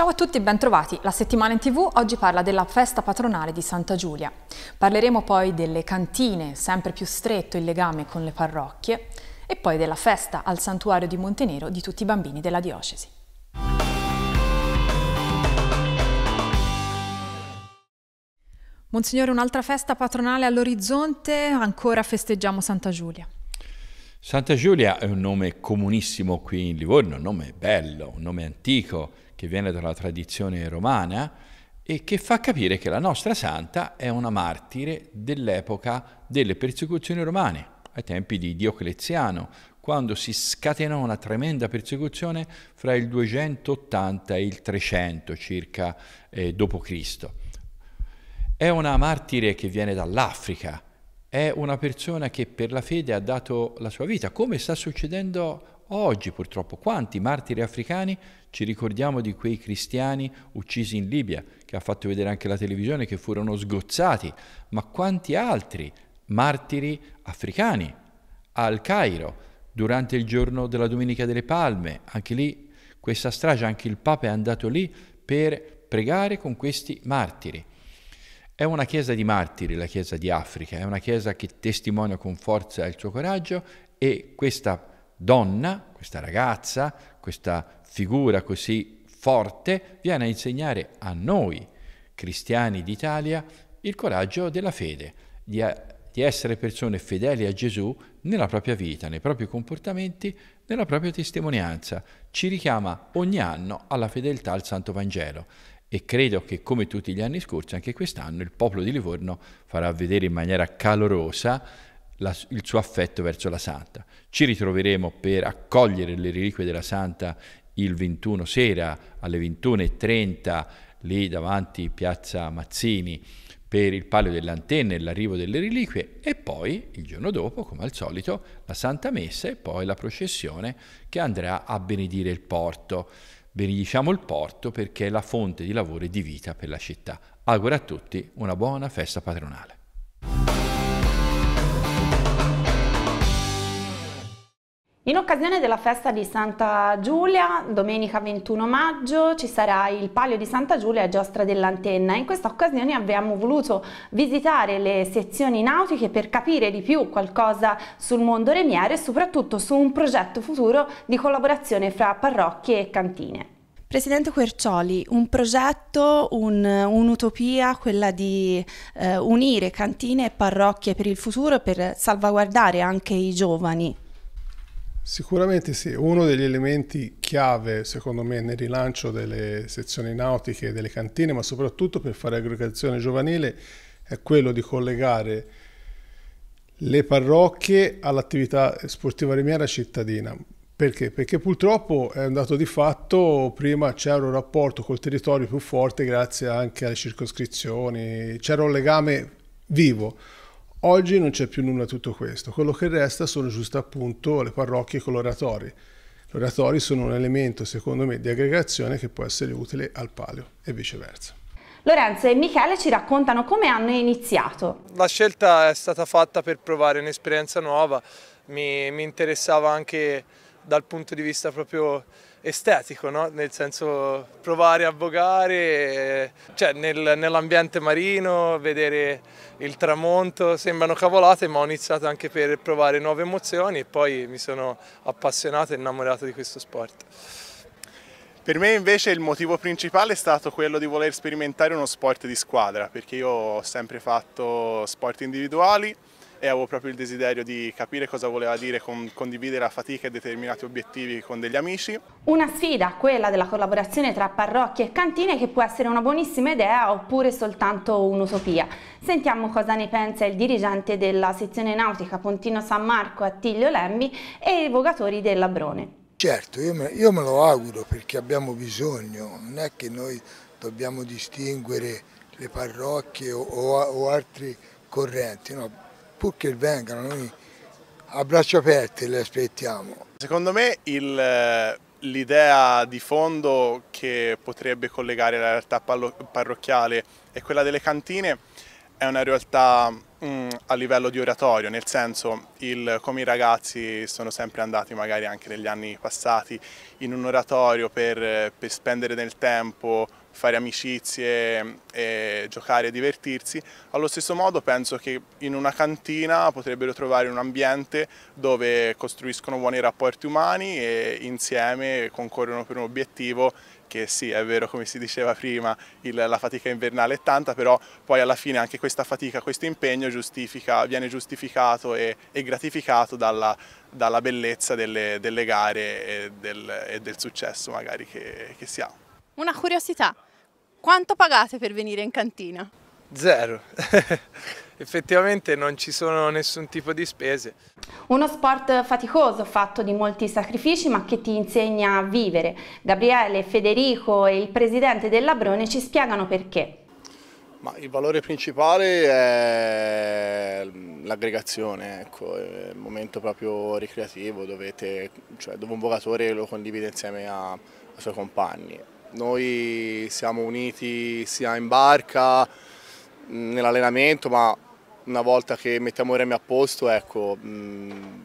Ciao a tutti e bentrovati. La settimana in tv oggi parla della festa patronale di Santa Giulia. Parleremo poi delle cantine, sempre più stretto il legame con le parrocchie, e poi della festa al santuario di Montenero di tutti i bambini della diocesi. Monsignore, un'altra festa patronale all'orizzonte, ancora festeggiamo Santa Giulia. Santa Giulia è un nome comunissimo qui in Livorno, un nome bello, un nome antico che viene dalla tradizione romana e che fa capire che la nostra santa è una martire dell'epoca delle persecuzioni romane, ai tempi di Diocleziano, quando si scatenò una tremenda persecuzione fra il 280 e il 300 circa eh, d.C. È una martire che viene dall'Africa, è una persona che per la fede ha dato la sua vita, come sta succedendo oggi purtroppo. Quanti martiri africani ci ricordiamo di quei cristiani uccisi in Libia, che ha fatto vedere anche la televisione, che furono sgozzati, ma quanti altri martiri africani al Cairo durante il giorno della Domenica delle Palme, anche lì questa strage, anche il Papa è andato lì per pregare con questi martiri. È una chiesa di martiri, la chiesa di Africa, è una chiesa che testimonia con forza il suo coraggio e questa donna, questa ragazza, questa figura così forte viene a insegnare a noi, cristiani d'Italia, il coraggio della fede, di, eh, di essere persone fedeli a Gesù nella propria vita, nei propri comportamenti, nella propria testimonianza. Ci richiama ogni anno alla fedeltà al Santo Vangelo e credo che come tutti gli anni scorsi anche quest'anno il popolo di Livorno farà vedere in maniera calorosa la, il suo affetto verso la Santa. Ci ritroveremo per accogliere le reliquie della Santa il 21 sera alle 21.30 lì davanti Piazza Mazzini per il palio delle antenne e l'arrivo delle reliquie e poi il giorno dopo, come al solito, la Santa Messa e poi la processione che andrà a benedire il porto. Benediciamo il porto perché è la fonte di lavoro e di vita per la città. Auguro a tutti una buona festa patronale. In occasione della festa di Santa Giulia, domenica 21 maggio, ci sarà il Palio di Santa Giulia a Giostra dell'Antenna. In questa occasione abbiamo voluto visitare le sezioni nautiche per capire di più qualcosa sul mondo remiere e soprattutto su un progetto futuro di collaborazione fra parrocchie e cantine. Presidente Quercioli, un progetto, un'utopia, quella di eh, unire cantine e parrocchie per il futuro e per salvaguardare anche i giovani. Sicuramente sì, uno degli elementi chiave secondo me nel rilancio delle sezioni nautiche e delle cantine, ma soprattutto per fare aggregazione giovanile, è quello di collegare le parrocchie all'attività sportiva rimiera cittadina. Perché? Perché purtroppo è un dato di fatto, prima c'era un rapporto col territorio più forte grazie anche alle circoscrizioni, c'era un legame vivo. Oggi non c'è più nulla di tutto questo, quello che resta sono giusto appunto le parrocchie con l'oratorio. L'oratorio oratori sono un elemento, secondo me, di aggregazione che può essere utile al palio e viceversa. Lorenzo e Michele ci raccontano come hanno iniziato. La scelta è stata fatta per provare un'esperienza nuova, mi, mi interessava anche dal punto di vista proprio estetico, no? nel senso provare a vogare cioè nel, nell'ambiente marino, vedere il tramonto, sembrano cavolate ma ho iniziato anche per provare nuove emozioni e poi mi sono appassionato e innamorato di questo sport. Per me invece il motivo principale è stato quello di voler sperimentare uno sport di squadra, perché io ho sempre fatto sport individuali, e avevo proprio il desiderio di capire cosa voleva dire con, condividere la fatica e determinati obiettivi con degli amici. Una sfida, quella della collaborazione tra parrocchie e cantine che può essere una buonissima idea oppure soltanto un'utopia. Sentiamo cosa ne pensa il dirigente della sezione nautica Pontino San Marco Attilio Lembi e i vogatori del Labrone. Certo, io me, io me lo auguro perché abbiamo bisogno, non è che noi dobbiamo distinguere le parrocchie o, o, o altri correnti, no? purché vengano, noi a braccia aperte le aspettiamo. Secondo me eh, l'idea di fondo che potrebbe collegare la realtà parrocchiale e quella delle cantine è una realtà mh, mm, a livello di oratorio, nel senso il, come i ragazzi sono sempre andati magari anche negli anni passati in un oratorio per, eh, per spendere del tempo, fare amicizie, e giocare e divertirsi. Allo stesso modo penso che in una cantina potrebbero trovare un ambiente dove costruiscono buoni rapporti umani e insieme concorrono per un obiettivo che sì, è vero come si diceva prima, il, la fatica invernale è tanta, però poi alla fine anche questa fatica, questo impegno giustifica, viene giustificato e, e gratificato dalla, dalla bellezza delle, delle, gare e del, e del successo magari che, che si ha. Una curiosità, quanto pagate per venire in cantina? Zero. effettivamente non ci sono nessun tipo di spese. Uno sport faticoso, fatto di molti sacrifici, ma che ti insegna a vivere. Gabriele, Federico e il presidente del Labrone ci spiegano perché. Ma il valore principale è l'aggregazione, ecco, è il momento proprio ricreativo dove, cioè dove un vocatore lo condivide insieme a, ai suoi compagni noi siamo uniti sia in barca, mm, nell'allenamento, ma una volta che mettiamo i remi a posto, ecco, mm,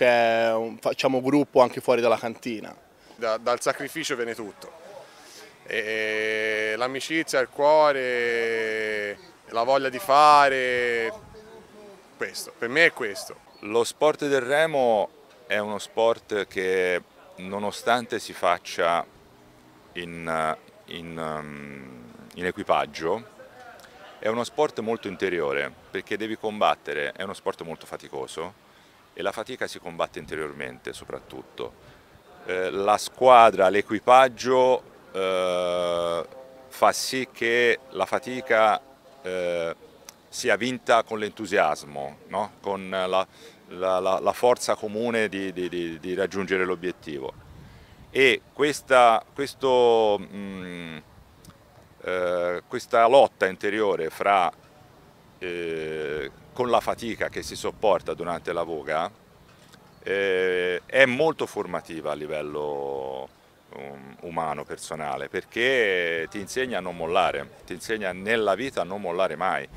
un, facciamo gruppo anche fuori dalla cantina. Da, dal sacrificio viene tutto. l'amicizia, il cuore, la voglia di fare, questo, per me è questo. Lo sport del remo è uno sport che nonostante si faccia in, in, um, in equipaggio è uno sport molto interiore perché devi combattere, è uno sport molto faticoso e la fatica si combatte interiormente soprattutto. Eh, la squadra, l'equipaggio eh, fa sì che la fatica eh, sia vinta con l'entusiasmo, no? con la, la, la, forza comune di, di, di, di raggiungere l'obiettivo e questa, questo, mh, mm, eh, questa lotta interiore fra, eh, con la fatica che si sopporta durante la voga eh, è molto formativa a livello um, umano, personale, perché ti insegna a non mollare, ti insegna nella vita a non mollare mai.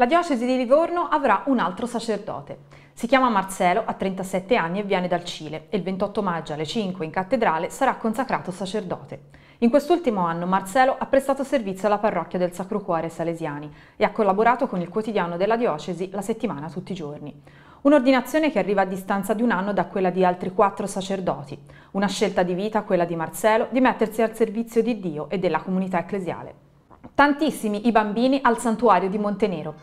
La diocesi di Livorno avrà un altro sacerdote. Si chiama Marcelo, ha 37 anni e viene dal Cile e il 28 maggio alle 5 in cattedrale sarà consacrato sacerdote. In quest'ultimo anno Marcelo ha prestato servizio alla parrocchia del Sacro Cuore Salesiani e ha collaborato con il quotidiano della diocesi La Settimana tutti i giorni. Un'ordinazione che arriva a distanza di un anno da quella di altri quattro sacerdoti. Una scelta di vita, quella di Marcelo, di mettersi al servizio di Dio e della comunità ecclesiale. Tantissimi i bambini al santuario di Montenero.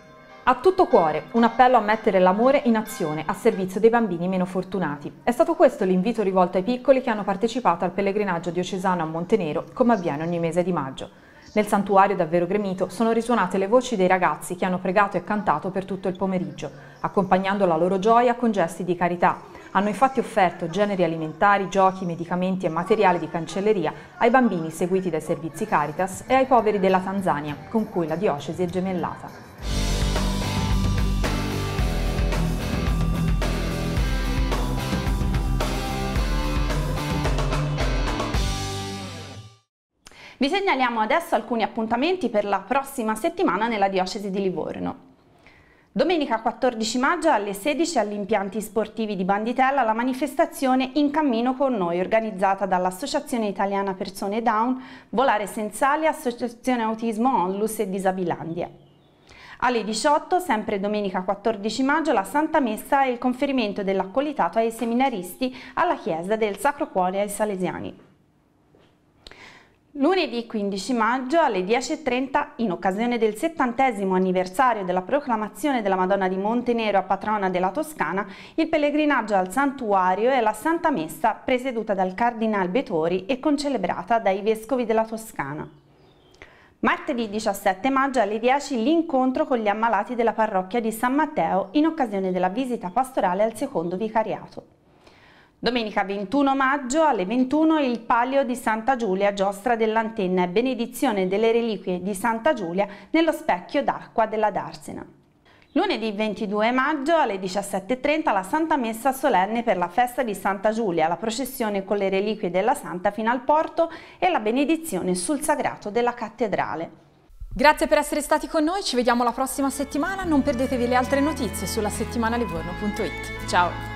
A tutto cuore, un appello a mettere l'amore in azione a servizio dei bambini meno fortunati. È stato questo l'invito rivolto ai piccoli che hanno partecipato al pellegrinaggio diocesano a Montenero, come avviene ogni mese di maggio. Nel santuario davvero gremito sono risuonate le voci dei ragazzi che hanno pregato e cantato per tutto il pomeriggio, accompagnando la loro gioia con gesti di carità, hanno infatti offerto generi alimentari, giochi, medicamenti e materiale di cancelleria ai bambini seguiti dai servizi Caritas e ai poveri della Tanzania, con cui la diocesi è gemellata. Vi segnaliamo adesso alcuni appuntamenti per la prossima settimana nella diocesi di Livorno. Domenica 14 maggio alle 16 agli impianti sportivi di Banditella la manifestazione In Cammino con Noi organizzata dall'Associazione Italiana Persone Down, Volare Senzali, Associazione Autismo Onlus e Disabilandia. Alle 18, sempre domenica 14 maggio, la Santa Messa e il conferimento dell'accolitato ai seminaristi alla Chiesa del Sacro Cuore ai Salesiani. Lunedì 15 maggio alle 10.30, in occasione del settantesimo anniversario della proclamazione della Madonna di Montenero a patrona della Toscana, il pellegrinaggio al santuario e la Santa Messa presieduta dal Cardinal Betori e concelebrata dai Vescovi della Toscana. Martedì 17 maggio alle 10 l'incontro con gli ammalati della parrocchia di San Matteo in occasione della visita pastorale al secondo vicariato. Domenica 21 maggio alle 21 il Palio di Santa Giulia, giostra dell'antenna e benedizione delle reliquie di Santa Giulia nello specchio d'acqua della Darsena. Lunedì 22 maggio alle 17.30 la Santa Messa solenne per la festa di Santa Giulia, la processione con le reliquie della Santa fino al porto e la benedizione sul sagrato della cattedrale. Grazie per essere stati con noi, ci vediamo la prossima settimana, non perdetevi le altre notizie sulla settimana livorno.it. Ciao!